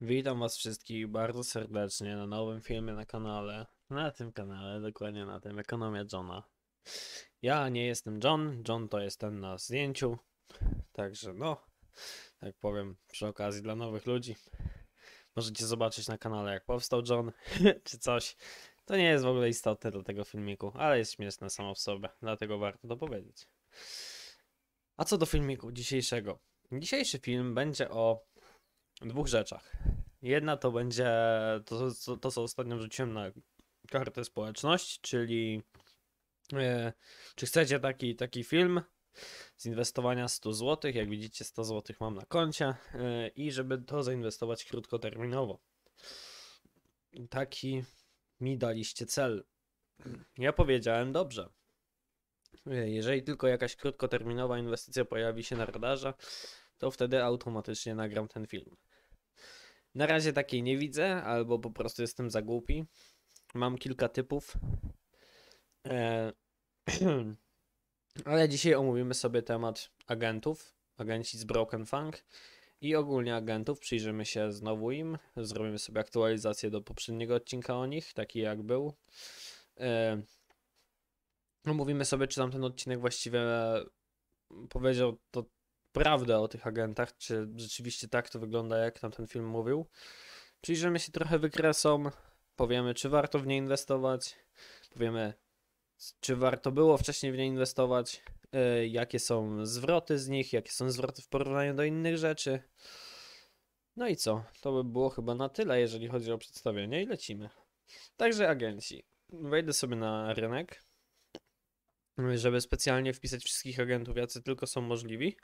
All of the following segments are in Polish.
Witam Was wszystkich bardzo serdecznie na nowym filmie na kanale. Na tym kanale, dokładnie na tym, Ekonomia Johna. Ja nie jestem John, John to jest ten na zdjęciu. Także no, tak powiem przy okazji dla nowych ludzi. Możecie zobaczyć na kanale jak powstał John, czy coś. To nie jest w ogóle istotne dla tego filmiku, ale jest śmieszne samo w sobie, dlatego warto to powiedzieć. A co do filmiku dzisiejszego? Dzisiejszy film będzie o dwóch rzeczach. Jedna to będzie to, to, to co ostatnio wrzuciłem na kartę społeczność, czyli e, czy chcecie taki, taki film z inwestowania 100 zł, jak widzicie 100 zł mam na koncie e, i żeby to zainwestować krótkoterminowo. Taki mi daliście cel. Ja powiedziałem dobrze. E, jeżeli tylko jakaś krótkoterminowa inwestycja pojawi się na radarze, to wtedy automatycznie nagram ten film. Na razie takiej nie widzę, albo po prostu jestem za głupi. Mam kilka typów. E Ale dzisiaj omówimy sobie temat agentów, agenci z Broken Funk i ogólnie agentów. Przyjrzymy się znowu im. Zrobimy sobie aktualizację do poprzedniego odcinka o nich, taki jak był. E Omówimy sobie, czy tamten odcinek właściwie powiedział to, prawda o tych agentach, czy rzeczywiście tak to wygląda, jak tam ten film mówił. Przyjrzymy się trochę wykresom, powiemy, czy warto w nie inwestować, powiemy, czy warto było wcześniej w nie inwestować, y, jakie są zwroty z nich, jakie są zwroty w porównaniu do innych rzeczy. No i co? To by było chyba na tyle, jeżeli chodzi o przedstawienie i lecimy. Także agenci. Wejdę sobie na rynek, żeby specjalnie wpisać wszystkich agentów, jacy tylko są możliwi.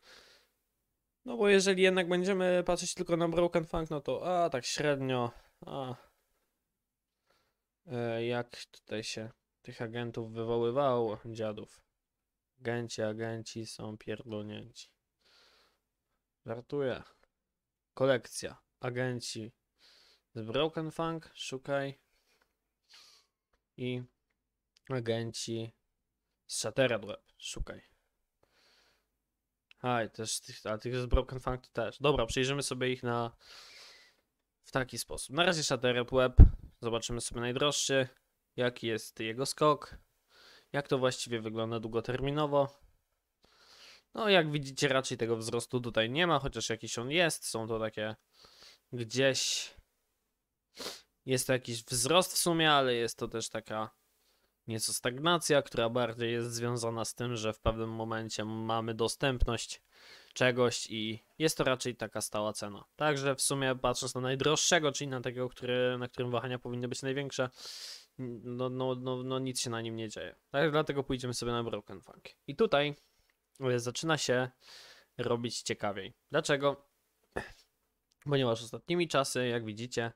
No bo jeżeli jednak będziemy patrzeć tylko na Broken Funk, no to a tak średnio, a e, jak tutaj się tych agentów wywoływało, dziadów. Agenci, agenci są pierdolnięci. Żartuję. Kolekcja. Agenci z Broken Funk, szukaj. I agenci z Shattered Web, szukaj. Aj, też tych, a tych z Broken Funk to też. Dobra, przyjrzymy sobie ich na w taki sposób. Na razie Shutter Web. Zobaczymy sobie najdroższy, jaki jest jego skok, jak to właściwie wygląda długoterminowo. No, jak widzicie, raczej tego wzrostu tutaj nie ma, chociaż jakiś on jest. Są to takie gdzieś. Jest to jakiś wzrost w sumie, ale jest to też taka nieco stagnacja, która bardziej jest związana z tym, że w pewnym momencie mamy dostępność czegoś i jest to raczej taka stała cena. Także w sumie patrząc na najdroższego, czyli na tego, który, na którym wahania powinny być największe, no, no, no, no nic się na nim nie dzieje. Tak, dlatego pójdziemy sobie na Broken Funk. I tutaj e, zaczyna się robić ciekawiej. Dlaczego? Ponieważ ostatnimi czasy, jak widzicie,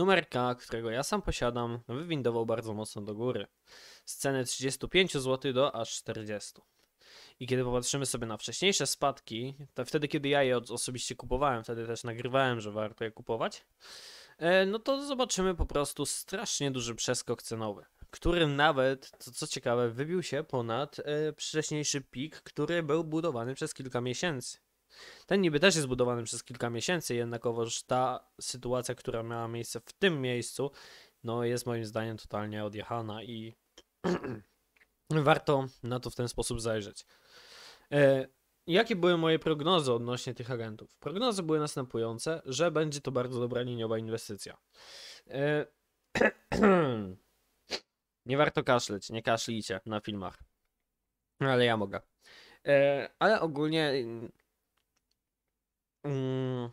Numerka, którego ja sam posiadam, wywindował bardzo mocno do góry. Z ceny 35 zł do aż 40. I kiedy popatrzymy sobie na wcześniejsze spadki, to wtedy kiedy ja je osobiście kupowałem, wtedy też nagrywałem, że warto je kupować, e, no to zobaczymy po prostu strasznie duży przeskok cenowy, który nawet, co, co ciekawe, wybił się ponad e, wcześniejszy pik, który był budowany przez kilka miesięcy. Ten niby też jest budowany przez kilka miesięcy, jednakowoż ta sytuacja, która miała miejsce w tym miejscu, no jest moim zdaniem totalnie odjechana i warto na to w ten sposób zajrzeć. E, jakie były moje prognozy odnośnie tych agentów? Prognozy były następujące, że będzie to bardzo dobra liniowa inwestycja. E, nie warto kaszleć, nie kaszlijcie na filmach. Ale ja mogę. E, ale ogólnie Mm,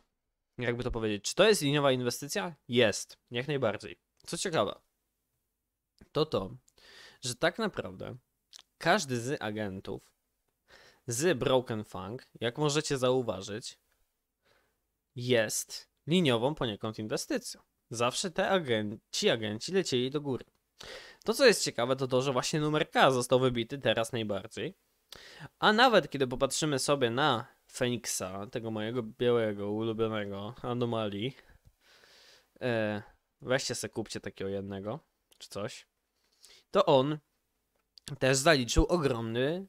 jakby to powiedzieć, czy to jest liniowa inwestycja? Jest, jak najbardziej. Co ciekawe, to to, że tak naprawdę każdy z agentów z Broken Funk, jak możecie zauważyć, jest liniową poniekąd inwestycją. Zawsze te agen ci agenci lecieli do góry. To, co jest ciekawe, to to, że właśnie numer K został wybity teraz najbardziej. A nawet kiedy popatrzymy sobie na Feniksa, tego mojego białego, ulubionego, anomalii. E, weźcie se, kupcie takiego jednego, czy coś. To on też zaliczył ogromny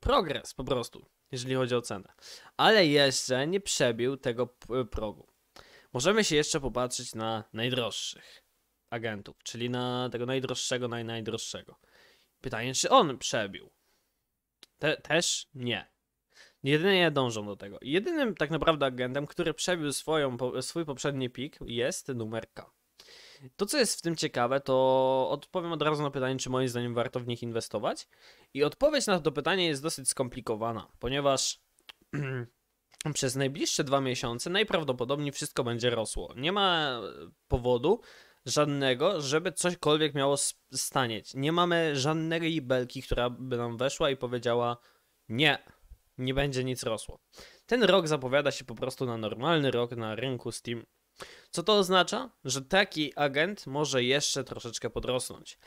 progres po prostu, jeżeli chodzi o cenę. Ale jeszcze nie przebił tego progu. Możemy się jeszcze popatrzeć na najdroższych agentów, czyli na tego najdroższego, naj, najdroższego. Pytanie, czy on przebił? Te, też nie. Jedynie dążą do tego. Jedynym tak naprawdę agentem, który przebił swoją, swój poprzedni pik jest numer K. To, co jest w tym ciekawe, to odpowiem od razu na pytanie, czy moim zdaniem warto w nich inwestować. I odpowiedź na to pytanie jest dosyć skomplikowana, ponieważ przez najbliższe dwa miesiące najprawdopodobniej wszystko będzie rosło. Nie ma e, powodu żadnego, żeby cośkolwiek miało stanieć. Nie mamy żadnej belki, która by nam weszła i powiedziała nie nie będzie nic rosło. Ten rok zapowiada się po prostu na normalny rok na rynku Steam. Co to oznacza? Że taki agent może jeszcze troszeczkę podrosnąć.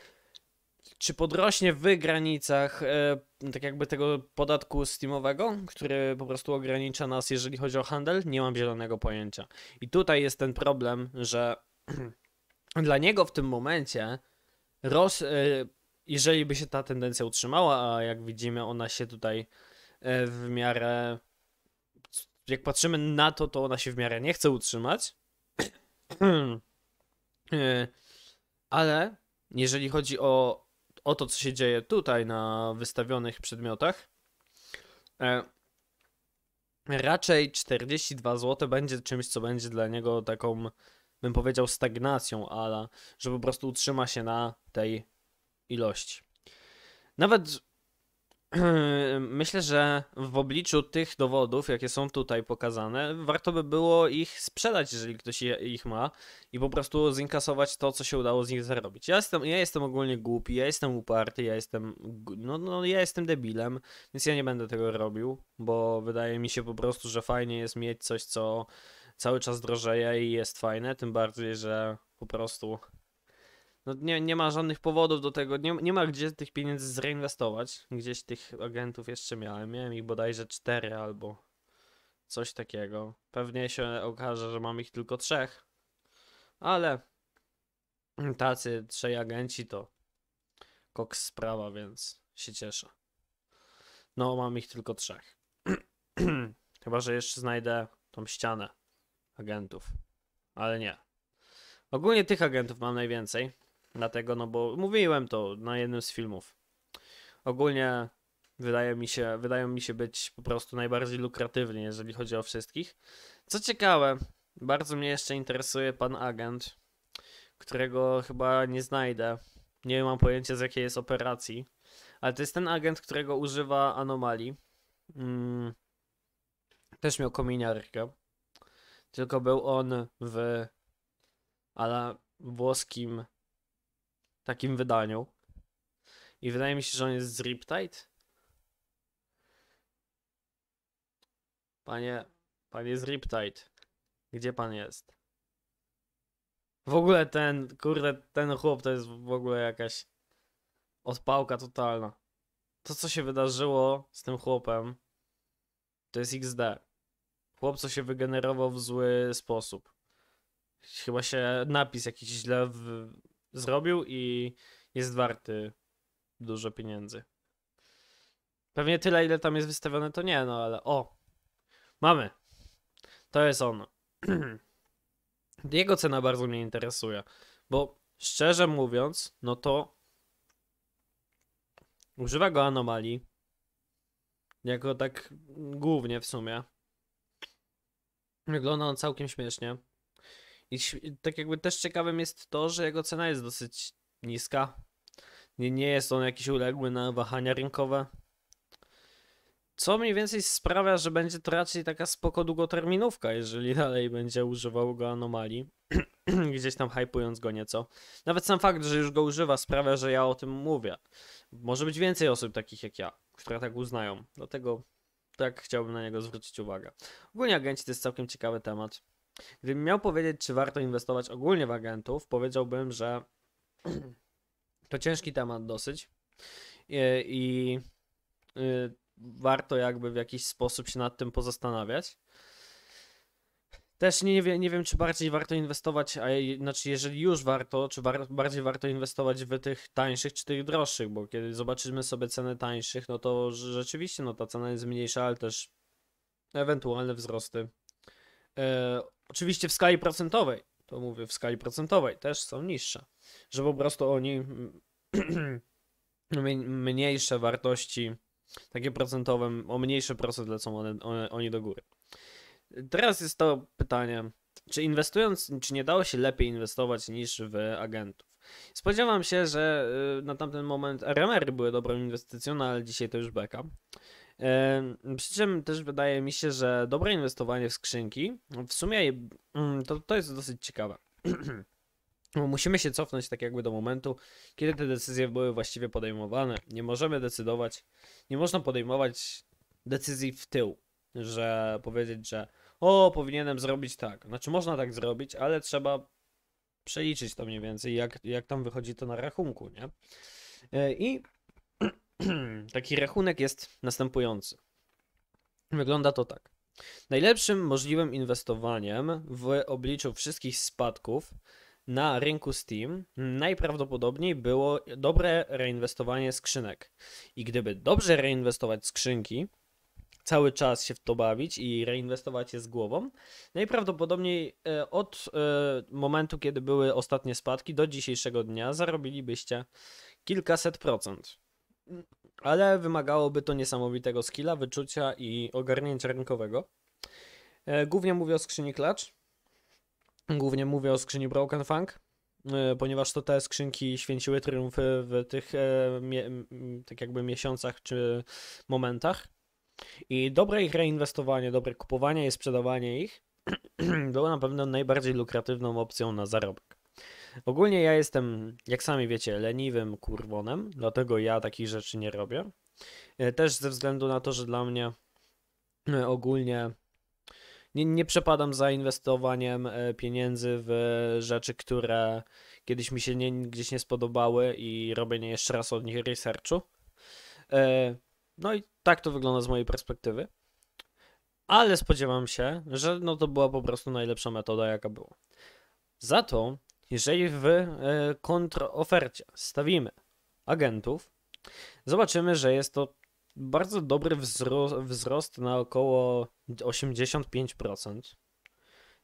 Czy podrośnie w granicach e, tak jakby tego podatku steamowego, który po prostu ogranicza nas, jeżeli chodzi o handel? Nie mam zielonego pojęcia. I tutaj jest ten problem, że dla niego w tym momencie e, jeżeli by się ta tendencja utrzymała, a jak widzimy ona się tutaj E, w miarę. Jak patrzymy na to, to ona się w miarę nie chce utrzymać. E, ale jeżeli chodzi o, o to, co się dzieje tutaj na wystawionych przedmiotach, e, raczej 42 zł będzie czymś, co będzie dla niego taką, bym powiedział, stagnacją, ale że po prostu utrzyma się na tej ilości. Nawet myślę, że w obliczu tych dowodów, jakie są tutaj pokazane, warto by było ich sprzedać, jeżeli ktoś ich ma i po prostu zinkasować to, co się udało z nich zarobić. Ja jestem, ja jestem ogólnie głupi, ja jestem uparty, ja jestem, no, no, ja jestem debilem, więc ja nie będę tego robił, bo wydaje mi się po prostu, że fajnie jest mieć coś, co cały czas drożeje i jest fajne, tym bardziej, że po prostu no nie, nie ma żadnych powodów do tego, nie, nie ma gdzie tych pieniędzy zreinwestować. Gdzieś tych agentów jeszcze miałem, miałem ich bodajże cztery albo coś takiego. Pewnie się okaże, że mam ich tylko trzech, ale tacy trzej agenci to koks sprawa, więc się cieszę. No, mam ich tylko trzech. Chyba, że jeszcze znajdę tą ścianę agentów, ale nie. Ogólnie tych agentów mam najwięcej. Dlatego, no bo mówiłem to na jednym z filmów. Ogólnie wydaje mi się, wydają mi się być po prostu najbardziej lukratywni, jeżeli chodzi o wszystkich. Co ciekawe, bardzo mnie jeszcze interesuje pan agent, którego chyba nie znajdę. Nie mam pojęcia z jakiej jest operacji, ale to jest ten agent, którego używa anomalii. Mm. Też miał kominiarkę. Tylko był on w ale włoskim takim wydaniu. I wydaje mi się, że on jest z Riptide. Panie, panie z Riptide, gdzie pan jest? W ogóle ten, kurde, ten chłop to jest w ogóle jakaś odpałka totalna. To, co się wydarzyło z tym chłopem, to jest XD. Chłop, co się wygenerował w zły sposób. Chyba się napis jakiś źle w, zrobił i jest warty dużo pieniędzy. Pewnie tyle, ile tam jest wystawione, to nie, no ale o, mamy. To jest on Jego cena bardzo mnie interesuje, bo szczerze mówiąc, no to używa go anomalii. Jako tak głównie w sumie. Wygląda on całkiem śmiesznie. I tak jakby też ciekawym jest to, że jego cena jest dosyć niska. Nie, nie jest on jakiś uległy na wahania rynkowe. Co mniej więcej sprawia, że będzie to raczej taka spoko długoterminówka, jeżeli dalej będzie używał go anomalii. Gdzieś tam hypując go nieco. Nawet sam fakt, że już go używa sprawia, że ja o tym mówię. Może być więcej osób takich jak ja, które tak uznają. Dlatego tak chciałbym na niego zwrócić uwagę. Ogólnie agenci to jest całkiem ciekawy temat. Gdybym miał powiedzieć, czy warto inwestować ogólnie w agentów, powiedziałbym, że to ciężki temat dosyć i, i y, warto jakby w jakiś sposób się nad tym pozastanawiać. Też nie, wie, nie wiem, czy bardziej warto inwestować, a znaczy jeżeli już warto, czy war, bardziej warto inwestować w tych tańszych czy tych droższych, bo kiedy zobaczymy sobie ceny tańszych, no to rzeczywiście no, ta cena jest mniejsza, ale też ewentualne wzrosty e, Oczywiście w skali procentowej, to mówię w skali procentowej, też są niższe, że po prostu oni mniejsze wartości, takie procentowe, o mniejszy procent lecą one, one, oni do góry. Teraz jest to pytanie, czy inwestując, czy nie dało się lepiej inwestować niż w agentów? Spodziewam się, że y, na tamten moment RMR były dobrą inwestycją, no ale dzisiaj to już beka. Przy czym też wydaje mi się, że dobre inwestowanie w skrzynki, w sumie mm, to, to jest dosyć ciekawe. Musimy się cofnąć tak jakby do momentu, kiedy te decyzje były właściwie podejmowane. Nie możemy decydować, nie można podejmować decyzji w tył, że powiedzieć, że o, powinienem zrobić tak. Znaczy można tak zrobić, ale trzeba przeliczyć to mniej więcej, jak, jak tam wychodzi to na rachunku, nie? E, I taki rachunek jest następujący. Wygląda to tak. Najlepszym możliwym inwestowaniem w obliczu wszystkich spadków na rynku Steam najprawdopodobniej było dobre reinwestowanie skrzynek. I gdyby dobrze reinwestować skrzynki, cały czas się w to bawić i reinwestować je z głową, najprawdopodobniej e, od e, momentu, kiedy były ostatnie spadki do dzisiejszego dnia, zarobilibyście kilkaset procent ale wymagałoby to niesamowitego skilla, wyczucia i ogarnięcia rynkowego. E, głównie mówię o skrzyni klacz, głównie mówię o skrzyni Broken Funk, e, ponieważ to te skrzynki święciły triumfy w tych e, tak jakby miesiącach czy momentach. I dobre ich reinwestowanie, dobre kupowanie i sprzedawanie ich było na pewno najbardziej lukratywną opcją na zarobek. Ogólnie ja jestem, jak sami wiecie, leniwym kurwonem, dlatego ja takich rzeczy nie robię. E, też ze względu na to, że dla mnie e, ogólnie nie, nie przepadam za inwestowaniem e, pieniędzy w rzeczy, które kiedyś mi się nie, gdzieś nie spodobały i robienie jeszcze raz od nich researchu. No i tak to wygląda z mojej perspektywy. Ale spodziewam się, że no to była po prostu najlepsza metoda, jaka była. Za to jeżeli w e, kontrofercie stawimy agentów, zobaczymy, że jest to bardzo dobry wzrost, wzrost na około 85%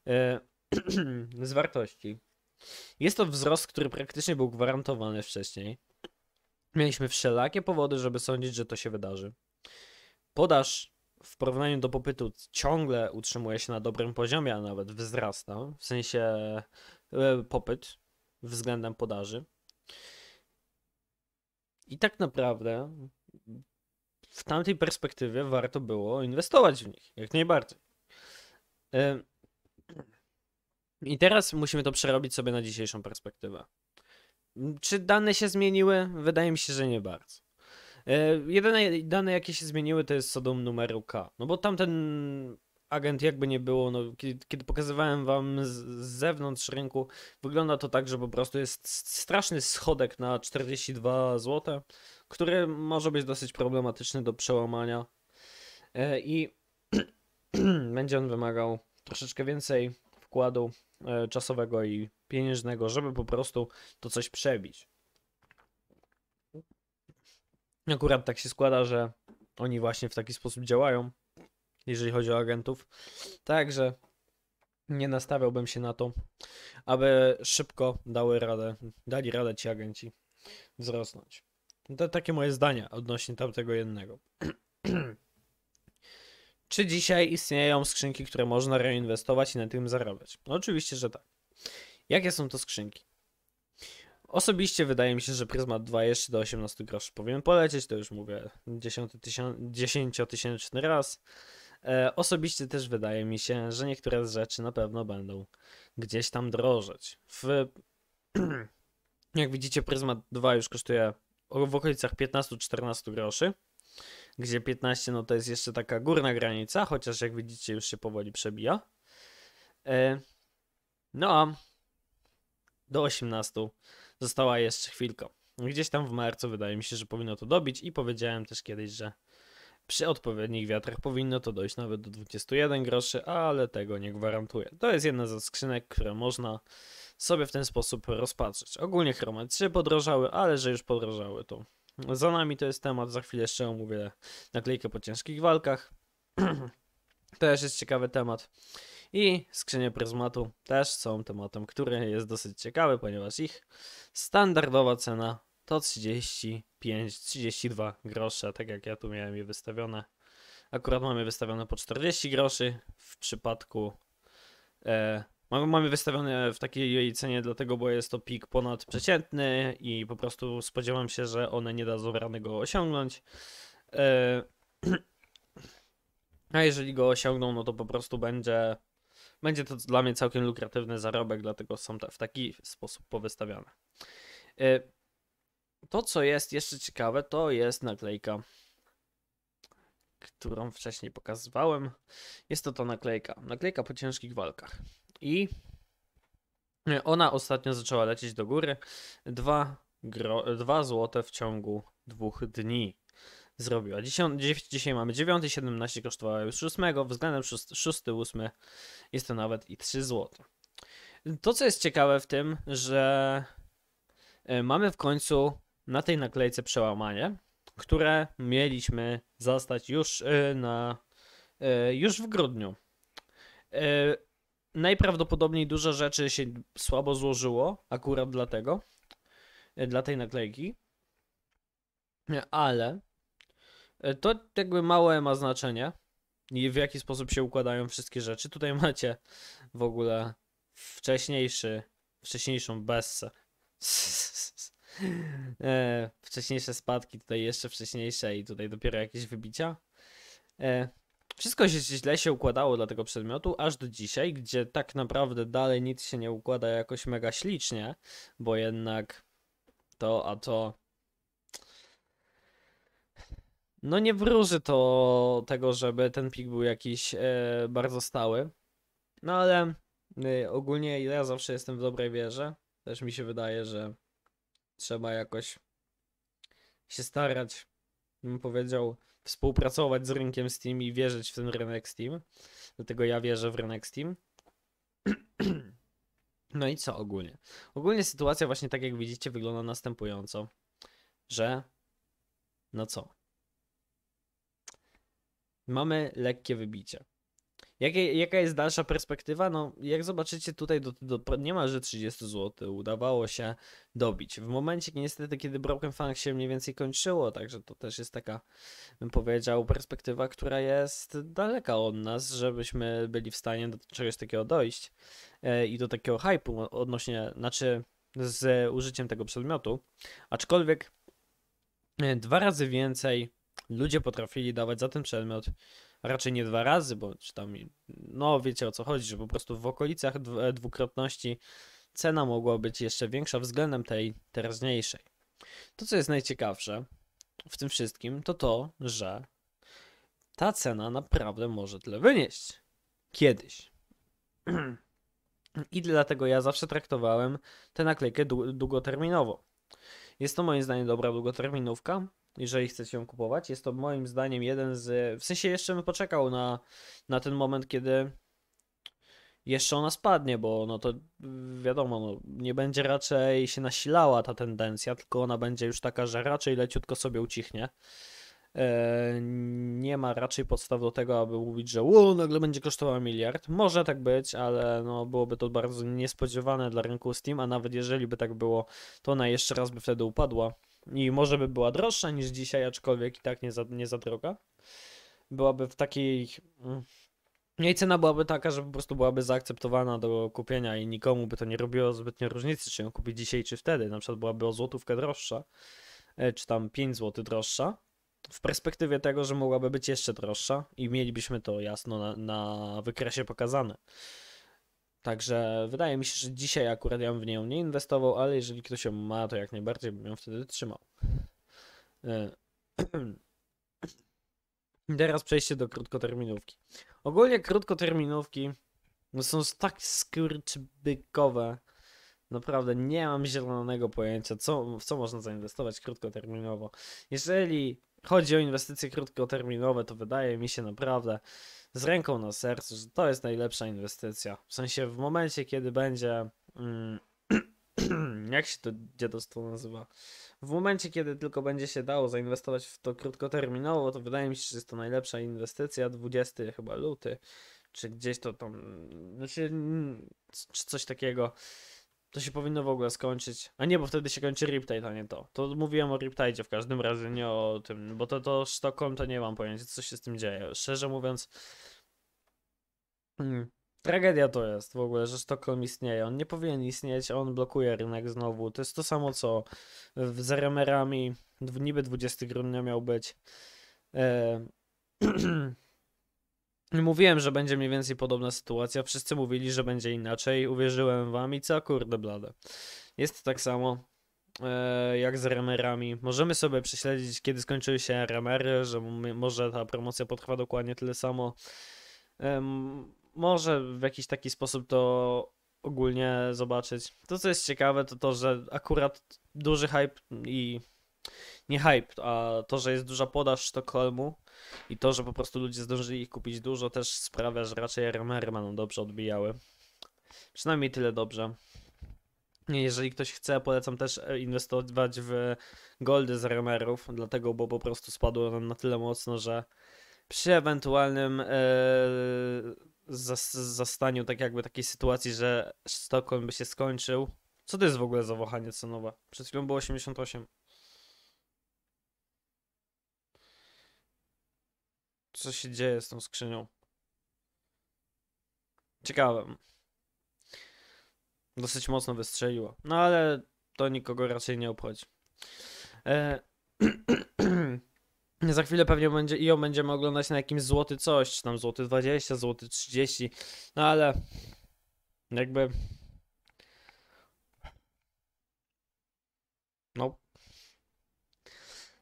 e, z wartości. Jest to wzrost, który praktycznie był gwarantowany wcześniej. Mieliśmy wszelakie powody, żeby sądzić, że to się wydarzy. Podaż w porównaniu do popytu ciągle utrzymuje się na dobrym poziomie, a nawet wzrasta. W sensie E, popyt względem podaży. I tak naprawdę w tamtej perspektywie warto było inwestować w nich, jak najbardziej. E, I teraz musimy to przerobić sobie na dzisiejszą perspektywę. Czy dane się zmieniły? Wydaje mi się, że nie bardzo. E, jedyne dane, jakie się zmieniły, to jest co numeru K. No bo tamten agent jakby nie było, no, kiedy, kiedy pokazywałem wam z, z, zewnątrz rynku, wygląda to tak, że po prostu jest straszny schodek na 42 zł, który może być dosyć problematyczny do przełamania e, i będzie on wymagał troszeczkę więcej wkładu e, czasowego i pieniężnego, żeby po prostu to coś przebić. Akurat tak się składa, że oni właśnie w taki sposób działają jeżeli chodzi o agentów. Także nie nastawiałbym się na to, aby szybko dały radę, dali radę ci agenci wzrosnąć. To takie moje zdania odnośnie tamtego jednego. Czy dzisiaj istnieją skrzynki, które można reinwestować i na tym zarabiać? No oczywiście, że tak. Jakie są to skrzynki? Osobiście wydaje mi się, że Pryzmat 2 jeszcze do 18 groszy powinien polecieć, to już mówię 10 tysięczny raz. E, osobiście też wydaje mi się, że niektóre z rzeczy na pewno będą gdzieś tam drożeć. W, jak widzicie, Pryzmat 2 już kosztuje w okolicach 15-14 groszy, gdzie 15 no to jest jeszcze taka górna granica, chociaż jak widzicie już się powoli przebija. E, no a do 18 została jeszcze chwilka. Gdzieś tam w marcu wydaje mi się, że powinno to dobić i powiedziałem też kiedyś, że przy odpowiednich wiatrach powinno to dojść nawet do 21 groszy, ale tego nie gwarantuję. To jest jedna ze skrzynek, które można sobie w ten sposób rozpatrzyć. Ogólnie chroma 3 podrożały, ale że już podrożały to. Za nami to jest temat, za chwilę jeszcze omówię naklejkę po ciężkich walkach. Też jest ciekawy temat. I skrzynie pryzmatu też są tematem, który jest dosyć ciekawy, ponieważ ich standardowa cena to 30 5,32 grosza, tak jak ja tu miałem je wystawione. Akurat mamy wystawione po 40 groszy w przypadku. E, mamy, mamy wystawione w takiej cenie, dlatego, bo jest to pik ponadprzeciętny i po prostu spodziewam się, że one nie dadzą rany go osiągnąć. E, a jeżeli go osiągną, no to po prostu będzie, będzie to dla mnie całkiem lukratywny zarobek, dlatego są w taki sposób powystawiane. E, to, co jest jeszcze ciekawe, to jest naklejka, którą wcześniej pokazywałem. Jest to ta naklejka. Naklejka po ciężkich walkach. I ona ostatnio zaczęła lecieć do góry. 2, gro... 2 złote w ciągu dwóch dni zrobiła. Dzisiaj, dzisiaj mamy 9, 17 kosztowała już 8, względem 6, 6 8 jest to nawet i 3 zł. To co jest ciekawe w tym, że e, mamy w końcu na tej naklejce przełamanie, które mieliśmy zastać już y, na y, już w grudniu. Y, najprawdopodobniej dużo rzeczy się słabo złożyło akurat dlatego, dla tej naklejki, ale to jakby małe ma znaczenie i w jaki sposób się układają wszystkie rzeczy. Tutaj macie w ogóle wcześniejszy, wcześniejszą bessę. E, wcześniejsze spadki, tutaj jeszcze wcześniejsze i tutaj dopiero jakieś wybicia. E, wszystko się źle się układało dla tego przedmiotu, aż do dzisiaj, gdzie tak naprawdę dalej nic się nie układa jakoś mega ślicznie, bo jednak to, a to no nie wróży to tego, żeby ten pik był jakiś e, bardzo stały. No ale e, ogólnie ja zawsze jestem w dobrej wierze. Też mi się wydaje, że Trzeba jakoś się starać, bym powiedział, współpracować z rynkiem Steam i wierzyć w ten rynek Steam. Dlatego ja wierzę w rynek Steam. No i co ogólnie? Ogólnie sytuacja właśnie tak jak widzicie wygląda następująco, że no co? Mamy lekkie wybicie. Jakie, jaka jest dalsza perspektywa? No, jak zobaczycie, tutaj do, do niemalże 30 zł udawało się dobić. W momencie niestety, kiedy Broken Fang się mniej więcej kończyło, także to też jest taka, bym powiedział, perspektywa, która jest daleka od nas, żebyśmy byli w stanie do czegoś takiego dojść e, i do takiego hypu odnośnie, znaczy z użyciem tego przedmiotu. Aczkolwiek e, dwa razy więcej ludzie potrafili dawać za ten przedmiot raczej nie dwa razy, bo czy tam, no wiecie o co chodzi, że po prostu w okolicach e, dwukrotności cena mogła być jeszcze większa względem tej teraźniejszej. To, co jest najciekawsze w tym wszystkim, to to, że ta cena naprawdę może tyle wynieść. Kiedyś. I dlatego ja zawsze traktowałem tę naklejkę długoterminowo. Jest to moim zdaniem dobra długoterminówka, jeżeli chcecie ją kupować. Jest to moim zdaniem jeden z. W sensie jeszcze bym poczekał na, na ten moment, kiedy jeszcze ona spadnie, bo no to mm, wiadomo, no, nie będzie raczej się nasilała ta tendencja, tylko ona będzie już taka, że raczej leciutko sobie ucichnie. E, nie ma raczej podstaw do tego, aby mówić, że wow, nagle będzie kosztowała miliard. Może tak być, ale no, byłoby to bardzo niespodziewane dla rynku Steam, a nawet jeżeli by tak było, to ona jeszcze raz by wtedy upadła i może by była droższa niż dzisiaj, aczkolwiek i tak nie za, nie za droga. Byłaby w takiej. Jej mm, no cena byłaby taka, że po prostu byłaby zaakceptowana do kupienia i nikomu by to nie robiło zbytnio różnicy, czy ją kupić dzisiaj, czy wtedy. Na przykład byłaby o złotówkę droższa, e, czy tam 5 zł droższa. W perspektywie tego, że mogłaby być jeszcze droższa i mielibyśmy to jasno na, na wykresie pokazane. Także wydaje mi się, że dzisiaj akurat ja bym w nią nie inwestował, ale jeżeli ktoś ją ma, to jak najbardziej bym ją wtedy trzymał. E, teraz przejście do krótkoterminówki. Ogólnie krótkoterminówki no, są tak skurczybykowe. Naprawdę nie mam zielonego pojęcia, co, w co można zainwestować krótkoterminowo. Jeżeli chodzi o inwestycje krótkoterminowe, to wydaje mi się naprawdę z ręką na sercu, że to jest najlepsza inwestycja. W sensie w momencie, kiedy będzie. Mm, jak się to dziadostwo nazywa? W momencie, kiedy tylko będzie się dało zainwestować w to krótkoterminowo, to wydaje mi się, że jest to najlepsza inwestycja. 20 chyba luty, czy gdzieś to tam, znaczy, mm, czy coś takiego. To się powinno w ogóle skończyć. A nie, bo wtedy się kończy Riptide, a nie to. To mówiłem o Riptide w każdym razie, nie o tym, bo to, to Sztokholm to nie mam pojęcia, co się z tym dzieje. Szczerze mówiąc, hmm, tragedia to jest w ogóle, że Sztokholm istnieje. On nie powinien istnieć, a on blokuje rynek znowu. To jest to samo, co z Remerami niby 20 grudnia miał być. E Mówiłem, że będzie mniej więcej podobna sytuacja. Wszyscy mówili, że będzie inaczej. Uwierzyłem wam i co, kurde blade. Jest tak samo e, jak z remerami. Możemy sobie prześledzić, kiedy skończyły się remery, że może ta promocja potrwa dokładnie tyle samo. E, może w jakiś taki sposób to ogólnie zobaczyć. To, co jest ciekawe, to to, że akurat duży hype i nie hype, a to, że jest duża podaż Sztokholmu i to, że po prostu ludzie zdążyli ich kupić dużo, też sprawia, że raczej RMR będą dobrze odbijały. Przynajmniej tyle dobrze. Jeżeli ktoś chce, polecam też e, inwestować w goldy z RMR-ów, dlatego, bo po prostu spadło nam na tyle mocno, że przy ewentualnym e, zastaniu tak jakby takiej sytuacji, że Stockholm by się skończył. Co to jest w ogóle za wahanie cenowe? Przed chwilą było 88. co się dzieje z tą skrzynią. Ciekawe. Dosyć mocno wystrzeliło. No ale to nikogo raczej nie obchodzi. E... Za chwilę pewnie będzie i ją będziemy oglądać na jakimś złoty coś, czy tam złoty 20, złoty 30. No ale jakby No.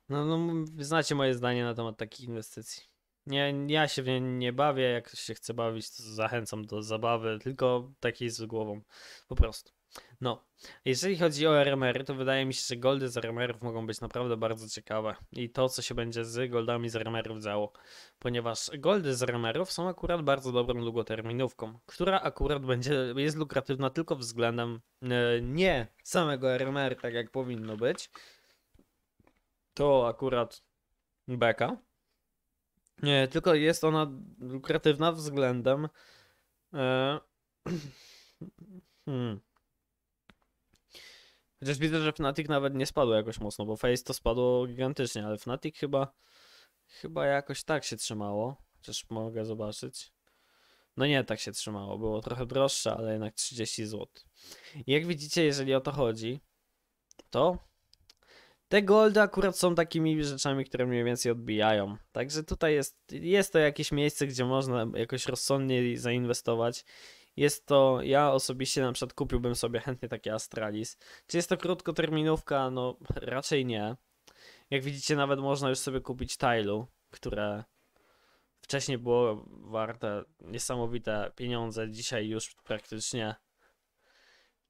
No, no, znacie moje zdanie na temat takich inwestycji. Nie, ja się w nie nie bawię. Jak się chce bawić, to zachęcam do zabawy, tylko takiej z głową. Po prostu. No, jeżeli chodzi o RMR, to wydaje mi się, że goldy z RMR-ów mogą być naprawdę bardzo ciekawe. I to, co się będzie z goldami z RMR-ów działo. Ponieważ goldy z RMR-ów są akurat bardzo dobrą długoterminówką, która akurat będzie, jest lukratywna tylko względem e, nie samego RMR, tak jak powinno być. To akurat beka nie, tylko jest ona lukratywna względem. E... hmm. Chociaż widzę, że Fnatic nawet nie spadło jakoś mocno, bo Face to spadło gigantycznie, ale Fnatic chyba chyba jakoś tak się trzymało. Chociaż mogę zobaczyć. No nie, tak się trzymało. Było trochę droższe, ale jednak 30 zł. I jak widzicie, jeżeli o to chodzi, to te goldy akurat są takimi rzeczami, które mniej więcej odbijają. Także tutaj jest, jest to jakieś miejsce, gdzie można jakoś rozsądnie zainwestować. Jest to, ja osobiście na przykład kupiłbym sobie chętnie takie Astralis. Czy jest to krótkoterminówka? No raczej nie. Jak widzicie nawet można już sobie kupić Tilu, które wcześniej było warte niesamowite pieniądze. Dzisiaj już praktycznie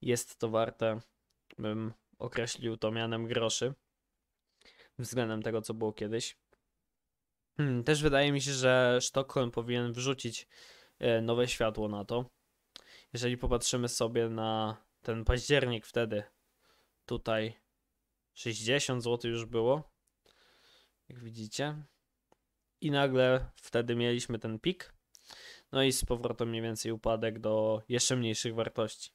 jest to warte, bym określił to mianem groszy względem tego, co było kiedyś. Hmm, też wydaje mi się, że Sztokholm powinien wrzucić e, nowe światło na to. Jeżeli popatrzymy sobie na ten październik wtedy, tutaj 60 zł już było, jak widzicie. I nagle wtedy mieliśmy ten pik no i z powrotem mniej więcej upadek do jeszcze mniejszych wartości.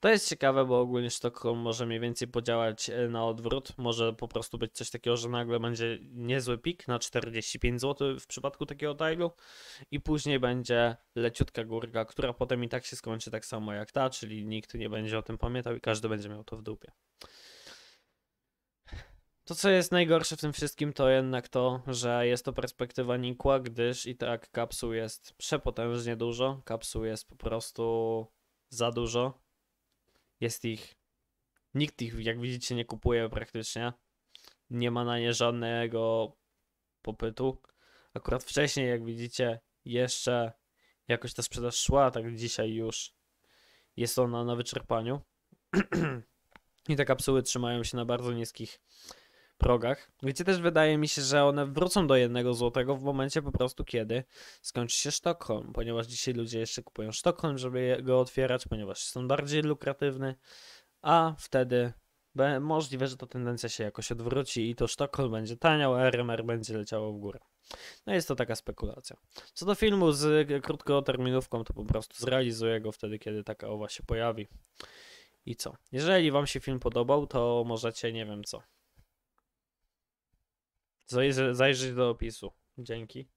To jest ciekawe, bo ogólnie Sztokholm może mniej więcej podziałać e, na odwrót. Może po prostu być coś takiego, że nagle będzie niezły pik na 45 zł w przypadku takiego tilu i później będzie leciutka górka, która potem i tak się skończy tak samo jak ta, czyli nikt nie będzie o tym pamiętał i każdy będzie miał to w dupie. To, co jest najgorsze w tym wszystkim, to jednak to, że jest to perspektywa nikła, gdyż i tak kapsuł jest przepotężnie dużo. Kapsuł jest po prostu za dużo. Jest ich. Nikt ich, jak widzicie, nie kupuje praktycznie. Nie ma na nie żadnego popytu. Akurat wcześniej, jak widzicie, jeszcze jakoś ta sprzedaż szła, tak dzisiaj już jest ona na wyczerpaniu. I te kapsuły trzymają się na bardzo niskich progach, gdzie też wydaje mi się, że one wrócą do jednego złotego w momencie po prostu, kiedy skończy się Sztokholm, ponieważ dzisiaj ludzie jeszcze kupują Sztokholm, żeby go otwierać, ponieważ jest on bardziej lukratywny, a wtedy możliwe, że ta tendencja się jakoś odwróci i to Sztokholm będzie taniał, a RMR będzie leciało w górę. No jest to taka spekulacja. Co do filmu z krótkoterminówką, to po prostu zrealizuję go wtedy, kiedy taka owa się pojawi. I co? Jeżeli wam się film podobał, to możecie, nie wiem co, Zajrzyj do opisu. Dzięki.